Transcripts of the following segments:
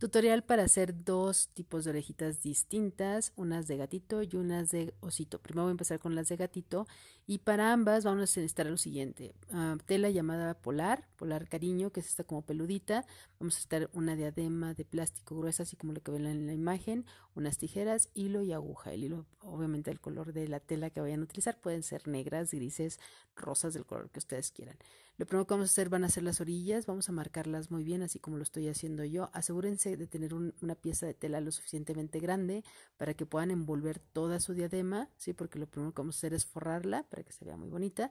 Tutorial para hacer dos tipos de orejitas distintas, unas de gatito y unas de osito. Primero voy a empezar con las de gatito y para ambas vamos a necesitar lo siguiente. Ah, tela llamada polar, polar cariño, que es esta como peludita. Vamos a necesitar una diadema de plástico gruesa, así como lo que ven en la imagen, unas tijeras, hilo y aguja. El hilo, obviamente el color de la tela que vayan a utilizar pueden ser negras, grises, rosas, del color que ustedes quieran. Lo primero que vamos a hacer van a ser las orillas, vamos a marcarlas muy bien, así como lo estoy haciendo yo. Asegúrense de tener una pieza de tela lo suficientemente grande para que puedan envolver toda su diadema, ¿sí? porque lo primero que vamos a hacer es forrarla para que se vea muy bonita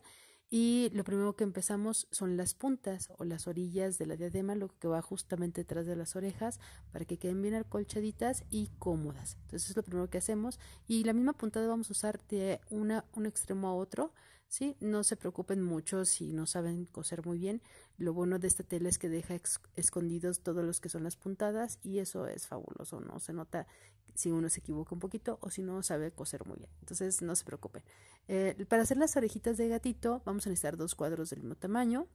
y lo primero que empezamos son las puntas o las orillas de la diadema, lo que va justamente detrás de las orejas para que queden bien acolchaditas y cómodas. Entonces es lo primero que hacemos y la misma puntada vamos a usar de una, un extremo a otro. ¿sí? No se preocupen mucho si no saben coser muy bien. Lo bueno de esta tela es que deja escondidos todos los que son las puntadas y eso es fabuloso, ¿no? Se nota si uno se equivoca un poquito o si no sabe coser muy bien. Entonces no se preocupen. Eh, para hacer las orejitas de gatito vamos a necesitar dos cuadros del mismo tamaño.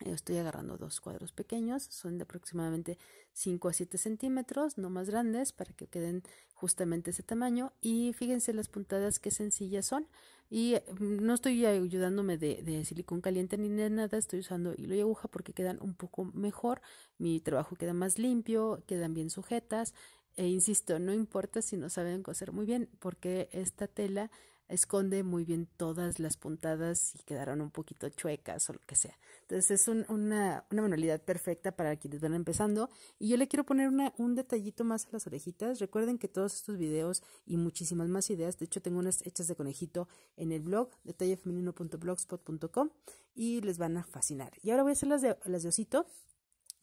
Eh, estoy agarrando dos cuadros pequeños, son de aproximadamente 5 a 7 centímetros, no más grandes, para que queden justamente ese tamaño. Y fíjense las puntadas que sencillas son. Y mm, no estoy ayudándome de, de silicón caliente ni de nada, estoy usando hilo y aguja porque quedan un poco mejor. Mi trabajo queda más limpio, quedan bien sujetas e insisto, no importa si no saben coser muy bien, porque esta tela esconde muy bien todas las puntadas y quedaron un poquito chuecas o lo que sea. Entonces es una, manualidad perfecta para quienes van empezando. Y yo le quiero poner un detallito más a las orejitas. Recuerden que todos estos videos y muchísimas más ideas, de hecho tengo unas hechas de conejito en el blog, detallefeminino.blogspot.com y les van a fascinar. Y ahora voy a hacer las de, las de osito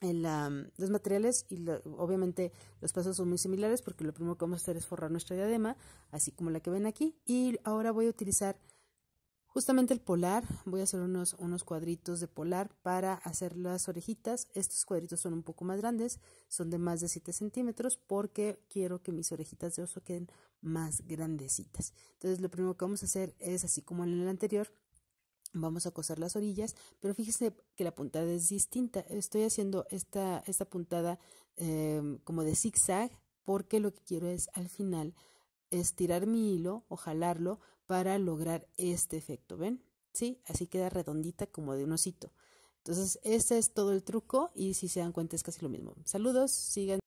en los materiales y obviamente los pasos son muy similares porque lo primero que vamos a hacer es forrar nuestra diadema, así como la que ven aquí. Y ahora voy a utilizar justamente el polar, voy a hacer unos, unos cuadritos de polar para hacer las orejitas. Estos cuadritos son un poco más grandes, son de más de 7 centímetros porque quiero que mis orejitas de oso queden más grandecitas. Entonces lo primero que vamos a hacer es, así como en el anterior, Vamos a coser las orillas, pero fíjese que la puntada es distinta. Estoy haciendo esta, esta puntada em, como de zigzag porque lo que quiero es al final estirar mi hilo o jalarlo para lograr este efecto, ¿ven? Sí, así queda redondita como de un osito. Entonces, ese es todo el truco y si se dan cuenta es casi lo mismo. Saludos, sigan.